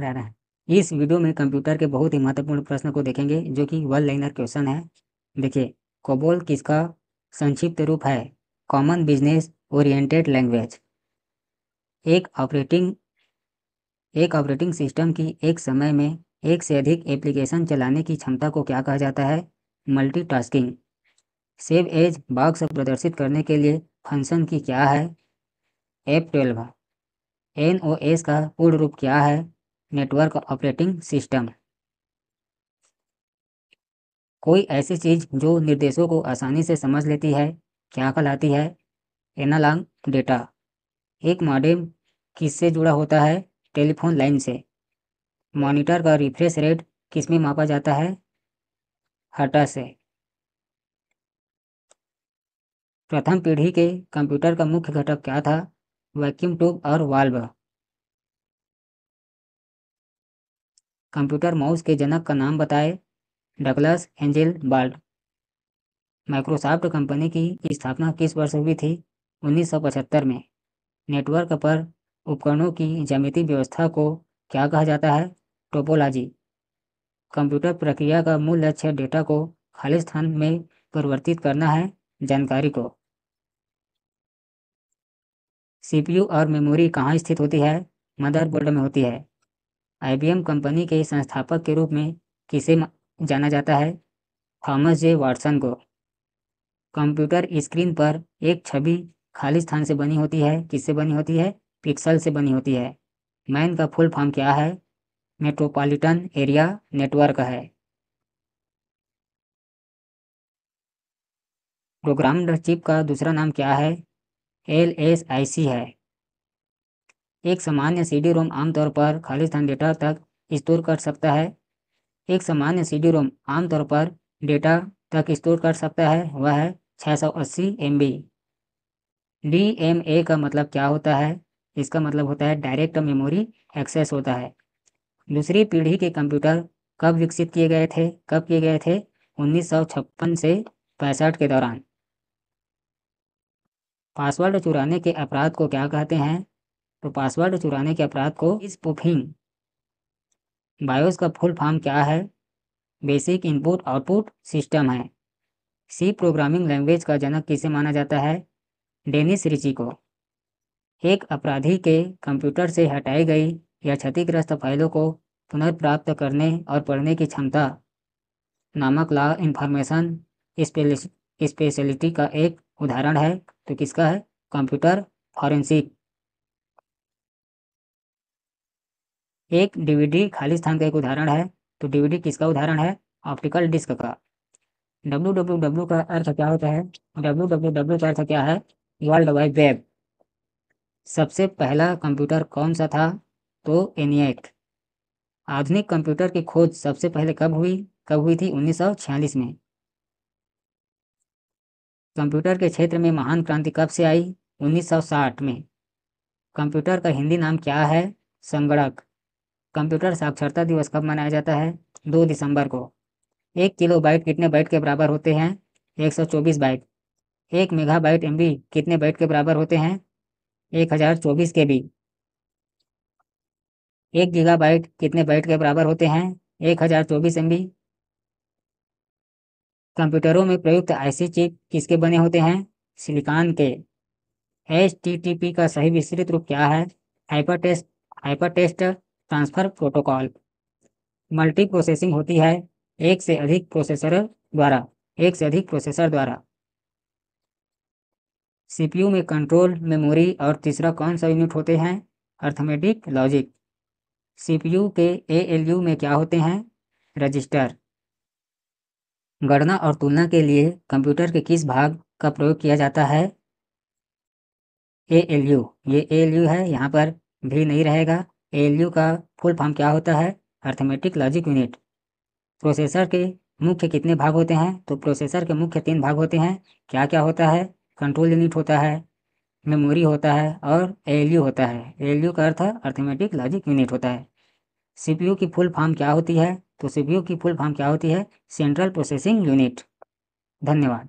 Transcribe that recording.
रह रहा है इस वीडियो में कंप्यूटर के बहुत ही महत्वपूर्ण प्रश्न को देखेंगे जो कि वन लाइनर क्वेश्चन है देखिए कोबोल किसका संक्षिप्त रूप है कॉमन बिजनेस ओरिएंटेड लैंग्वेज एक ऑपरेटिंग एक ऑपरेटिंग सिस्टम की एक समय में एक से अधिक एप्लीकेशन चलाने की क्षमता को क्या कहा जाता है मल्टी सेव एज बॉक्स प्रदर्शित करने के लिए फंक्शन की क्या है F twelve N O S का पूर्ण रूप क्या है नेटवर्क ऑपरेटिंग सिस्टम कोई ऐसी चीज जो निर्देशों को आसानी से समझ लेती है क्या कहलाती है एनालॉग डेटा एक मॉडेम किससे जुड़ा होता है टेलीफोन लाइन से मॉनिटर का रिफ्रेश रेट किस में मापा जाता है हटा से प्रथम पीढ़ी के कंप्यूटर का मुख्य घटक क्या था वैक्यूम ट्यूब और वाल्व कंप्यूटर माउस के जनक का नाम बताए Douglas Engelbart Microsoft company की स्थापना किस वर्ष हुई थी 1975 में नेटवर्क पर उपकरणों की जमीती व्यवस्था को क्या कहा जाता है टोपोलॉजी कंप्यूटर प्रक्रिया का मूल लक्ष्य डेटा को खाली स्थान में परिवर्तित करना है जानकारी को सीपीयू और मेमोरी कहाँ स्थित होती है मदरबोर्ड में होती है आईबीएम कंपनी के संस्थापक के रूप में किसे जाना जाता है थॉमस जे वाटसन को कंप्यूटर स्क्रीन पर एक छवि खाली स्थान से बनी होती है किससे बनी होती है पिक्सल से बनी होती है मैन का फुल फॉर्म क्या है मेट्रोपॉलिटन एरिया नेटवर्क है प्रोग्राम चिप का दूसरा नाम क्या है एल एस आई सी है एक सामान्य सी रोम आमतौर पर खाली स्थान डेटा तक स्टोर कर सकता है एक सामान्य सी रोम आमतौर पर डेटा तक स्टोर कर सकता है वह है छः सौ अस्सी एम डी एम ए का मतलब क्या होता है इसका मतलब होता है डायरेक्ट मेमोरी एक्सेस होता है दूसरी पीढ़ी के कंप्यूटर कब विकसित किए गए थे कब किए गए थे उन्नीस से पैंसठ के दौरान पासवर्ड चुराने के अपराध को क्या कहते हैं तो पासवर्ड चुराने के अपराध को स्पूफिंग बायोस का फुल फॉर्म क्या है बेसिक इनपुट आउटपुट सिस्टम है सी प्रोग्रामिंग लैंग्वेज का जनक किसे माना जाता है डेनिस रिची को एक अपराधी के कंप्यूटर से हटाई गई या क्षतिग्रस्त फाइलों को पुनर्प्राप्त करने और पढ़ने की क्षमता नामक ला इन्फॉर्मेशन स्पेशलिटी का एक उदाहरण है तो किसका है कंप्यूटर फॉरेंसिक एक डीवीडी खाली स्थान का एक उदाहरण है तो डीवीडी किसका उदाहरण है ऑप्टिकल डिस्क का डब्ल्यू डब्ल्यू डब्ल्यू का अर्थ क्या होता है डब्ल्यू डब्ल्यू डब्ल्यू का अर्थ क्या है वर्ल्ड वाइड वेब सबसे पहला कंप्यूटर कौन सा था तो एनियक आधुनिक कंप्यूटर की खोज सबसे पहले कब हुई कब हुई थी उन्नीस में कंप्यूटर के क्षेत्र में महान क्रांति कब से आई 1960 में कंप्यूटर का हिंदी नाम क्या है संगणक कंप्यूटर साक्षरता दिवस कब मनाया जाता है दो दिसंबर को एक किलो बाइट कितने बाइट के बराबर होते हैं एक सौ चौबीस बाइट एक मेगा बाइट एम कितने बाइट के बराबर होते हैं एक हजार चौबीस के बी एक गीगा बाइट कितने बाइट के बराबर होते हैं एक हजार चौबीस एम कंप्यूटरों में प्रयुक्त आईसी चिप किसके बने होते हैं सिलिकॉन के एच का सही विस्तृत रूप क्या है hyper text hyper text transfer protocol multiprocessing होती है एक से अधिक प्रोसेसर द्वारा एक से अधिक प्रोसेसर द्वारा सीपीयू में कंट्रोल मेमोरी और तीसरा कौन सा यूनिट होते हैं अर्थमेटिक लॉजिक सीपीयू के एएलयू में क्या होते हैं रजिस्टर गणना और तुलना के लिए कंप्यूटर के किस भाग का प्रयोग किया जाता है ए एल यू ये ए एल यू है यहाँ पर भी नहीं रहेगा यू का फुल फॉर्म क्या होता है अर्थमेटिक लॉजिक यूनिट प्रोसेसर के मुख्य कितने भाग होते हैं तो प्रोसेसर के मुख्य तीन भाग होते हैं क्या क्या होता है कंट्रोल यूनिट होता है मेमोरी होता है और यू होता है यू का अर्थ अर्थमेटिक लॉजिक यूनिट होता है यू की फुल फॉर्म क्या होती है तो यू की फुल फॉर्म क्या होती है सेंट्रल प्रोसेसिंग यूनिट धन्यवाद